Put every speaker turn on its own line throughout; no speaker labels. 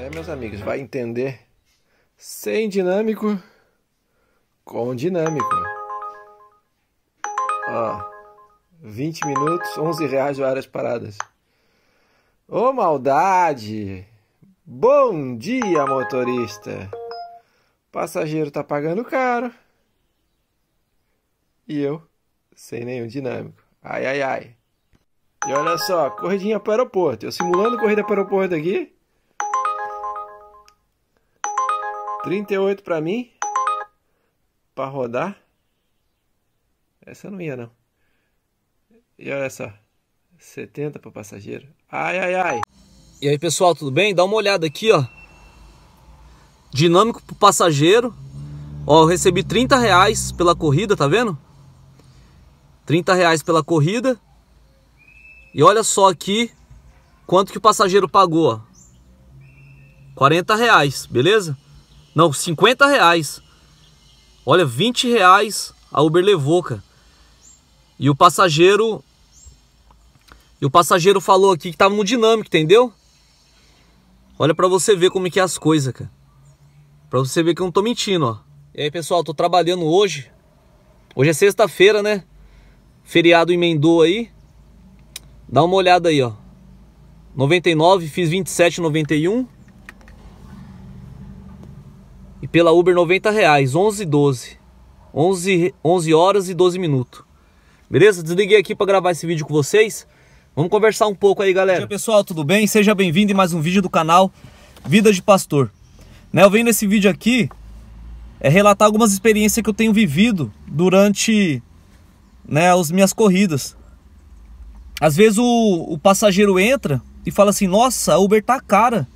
É, meus amigos, vai entender sem dinâmico com dinâmico. Ó, 20 minutos, 11 reais horas paradas. Ô maldade! Bom dia, motorista! Passageiro tá pagando caro. E eu sem nenhum dinâmico. Ai, ai, ai. E olha só, corridinha para o aeroporto. Eu simulando corrida para o aeroporto aqui. 38 para mim. Para rodar. Essa não ia, não. E olha só.
70 para passageiro. Ai, ai, ai. E aí, pessoal, tudo bem? Dá uma olhada aqui, ó. Dinâmico para passageiro. Ó, eu recebi 30 reais pela corrida, tá vendo? 30 reais pela corrida. E olha só aqui quanto que o passageiro pagou, ó. 40 reais, beleza? Não, 50 reais. Olha, 20 reais a Uber levou, cara. E o passageiro. E o passageiro falou aqui que tava no dinâmico, entendeu? Olha para você ver como que é as coisas, cara. Pra você ver que eu não tô mentindo, ó. E aí, pessoal, tô trabalhando hoje. Hoje é sexta-feira, né? Feriado emendou aí. Dá uma olhada aí, ó. 99, fiz 27,91 pela Uber, 90 reais, 11 12. 11, 11 horas e 12 minutos. Beleza? Desliguei aqui para gravar esse vídeo com vocês. Vamos conversar um pouco aí, galera. Oi, pessoal, tudo bem? Seja bem-vindo em mais um vídeo do canal Vida de Pastor. Né, eu venho nesse vídeo aqui é relatar algumas experiências que eu tenho vivido durante né, as minhas corridas. Às vezes o, o passageiro entra e fala assim, nossa, a Uber tá cara.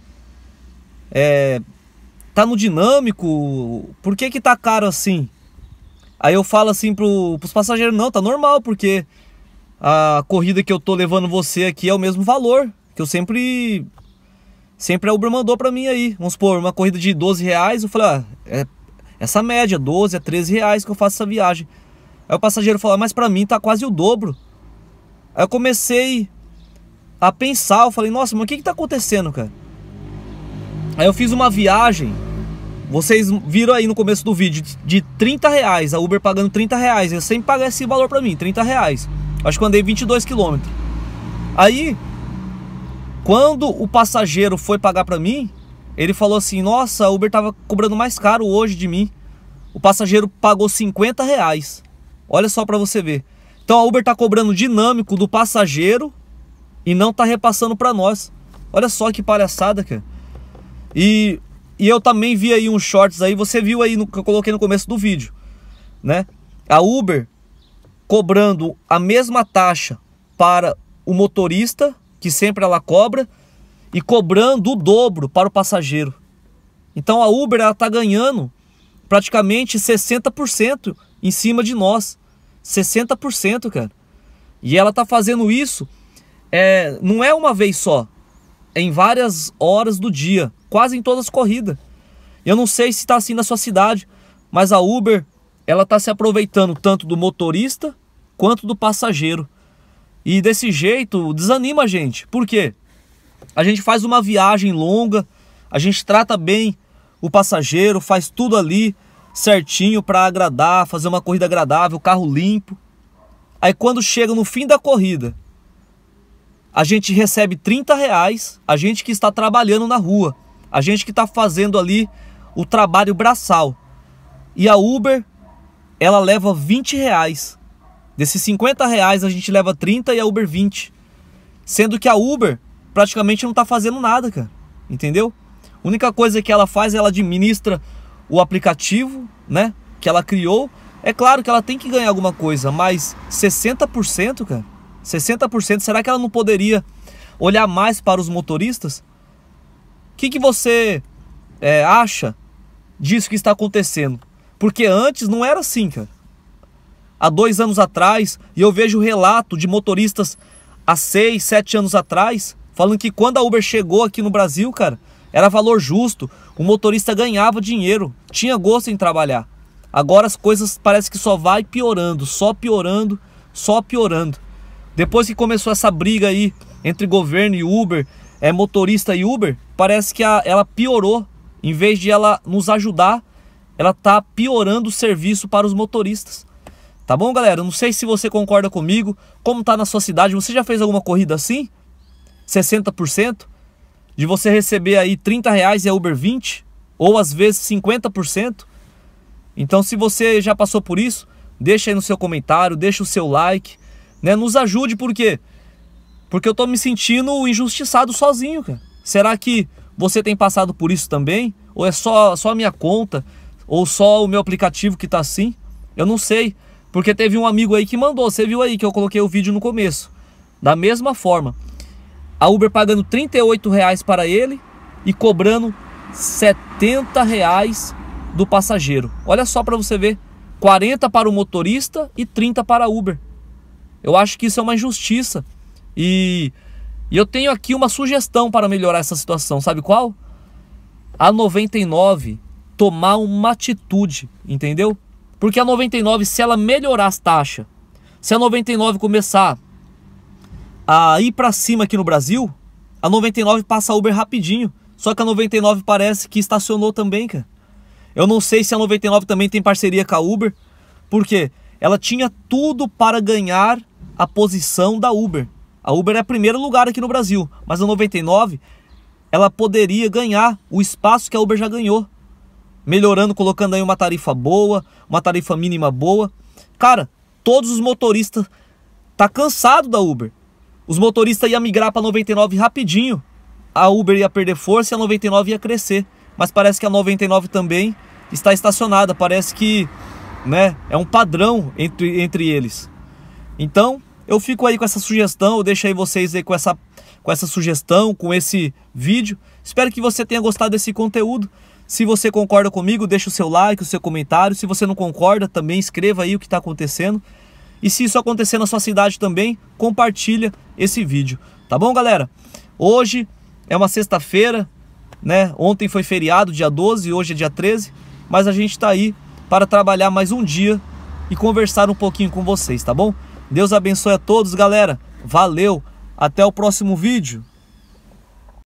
É, tá no dinâmico, por que que tá caro assim? Aí eu falo assim pro, pros passageiros, não, tá normal, porque a corrida que eu tô levando você aqui é o mesmo valor, que eu sempre sempre a Uber mandou para mim aí. Vamos supor, uma corrida de 12 reais, eu falei, ah, é essa média, 12 a 13 reais que eu faço essa viagem. Aí o passageiro falou, mas para mim tá quase o dobro. Aí eu comecei a pensar, eu falei, nossa, mas o que que tá acontecendo, cara? Aí eu fiz uma viagem vocês viram aí no começo do vídeo de 30 reais, a Uber pagando 30 reais. Eu sempre pago esse valor para mim, 30 reais. Acho que eu andei 22 quilômetros. Aí, quando o passageiro foi pagar para mim, ele falou assim, nossa, a Uber tava cobrando mais caro hoje de mim. O passageiro pagou 50 reais. Olha só para você ver. Então a Uber tá cobrando dinâmico do passageiro e não tá repassando para nós. Olha só que palhaçada, cara. E e eu também vi aí uns shorts aí, você viu aí no, que eu coloquei no começo do vídeo, né? A Uber cobrando a mesma taxa para o motorista, que sempre ela cobra, e cobrando o dobro para o passageiro. Então a Uber ela está ganhando praticamente 60% em cima de nós. 60%, cara. E ela está fazendo isso, é, não é uma vez só em várias horas do dia, quase em todas as corridas. Eu não sei se está assim na sua cidade, mas a Uber ela está se aproveitando tanto do motorista quanto do passageiro. E desse jeito desanima a gente. Por quê? A gente faz uma viagem longa, a gente trata bem o passageiro, faz tudo ali certinho para agradar, fazer uma corrida agradável, carro limpo. Aí quando chega no fim da corrida, a gente recebe 30 reais, a gente que está trabalhando na rua, a gente que está fazendo ali o trabalho braçal. E a Uber, ela leva 20 reais. Desses 50 reais a gente leva 30 e a Uber 20. Sendo que a Uber praticamente não está fazendo nada, cara. Entendeu? A única coisa que ela faz, ela administra o aplicativo, né? Que ela criou. É claro que ela tem que ganhar alguma coisa, mas 60%, cara, 60%, será que ela não poderia olhar mais para os motoristas? O que, que você é, acha disso que está acontecendo? Porque antes não era assim, cara. Há dois anos atrás, e eu vejo relato de motoristas há seis, sete anos atrás, falando que quando a Uber chegou aqui no Brasil, cara, era valor justo, o motorista ganhava dinheiro, tinha gosto em trabalhar. Agora as coisas parece que só vai piorando, só piorando, só piorando. Depois que começou essa briga aí entre governo e Uber, é, motorista e Uber, parece que a, ela piorou. Em vez de ela nos ajudar, ela tá piorando o serviço para os motoristas. Tá bom, galera? Não sei se você concorda comigo. Como tá na sua cidade? Você já fez alguma corrida assim? 60%? De você receber aí 30 reais e a Uber 20? Ou às vezes 50%? Então, se você já passou por isso, deixa aí no seu comentário, deixa o seu like. Né? Nos ajude, por quê? Porque eu tô me sentindo injustiçado sozinho, cara. Será que você tem passado por isso também? Ou é só, só a minha conta? Ou só o meu aplicativo que tá assim? Eu não sei. Porque teve um amigo aí que mandou, você viu aí que eu coloquei o vídeo no começo. Da mesma forma, a Uber pagando 38 reais para ele e cobrando 70 reais do passageiro. Olha só para você ver, 40 para o motorista e 30 para a Uber. Eu acho que isso é uma injustiça. E, e eu tenho aqui uma sugestão para melhorar essa situação, sabe qual? A 99 tomar uma atitude, entendeu? Porque a 99, se ela melhorar as taxas, se a 99 começar a ir para cima aqui no Brasil, a 99 passa Uber rapidinho. Só que a 99 parece que estacionou também, cara. Eu não sei se a 99 também tem parceria com a Uber, porque ela tinha tudo para ganhar a posição da Uber. A Uber é primeiro lugar aqui no Brasil, mas a 99 ela poderia ganhar o espaço que a Uber já ganhou, melhorando, colocando aí uma tarifa boa, uma tarifa mínima boa. Cara, todos os motoristas tá cansado da Uber. Os motoristas iam migrar para 99 rapidinho. A Uber ia perder força e a 99 ia crescer. Mas parece que a 99 também está estacionada. Parece que né, é um padrão entre, entre eles. Então, eu fico aí com essa sugestão, eu deixo aí vocês aí com essa, com essa sugestão, com esse vídeo. Espero que você tenha gostado desse conteúdo. Se você concorda comigo, deixa o seu like, o seu comentário. Se você não concorda, também escreva aí o que está acontecendo. E se isso acontecer na sua cidade também, compartilha esse vídeo. Tá bom, galera? Hoje é uma sexta-feira, né? Ontem foi feriado, dia 12, hoje é dia 13. Mas a gente está aí para trabalhar mais um dia e conversar um pouquinho com vocês, tá bom? Deus abençoe a todos, galera. Valeu. Até o próximo vídeo.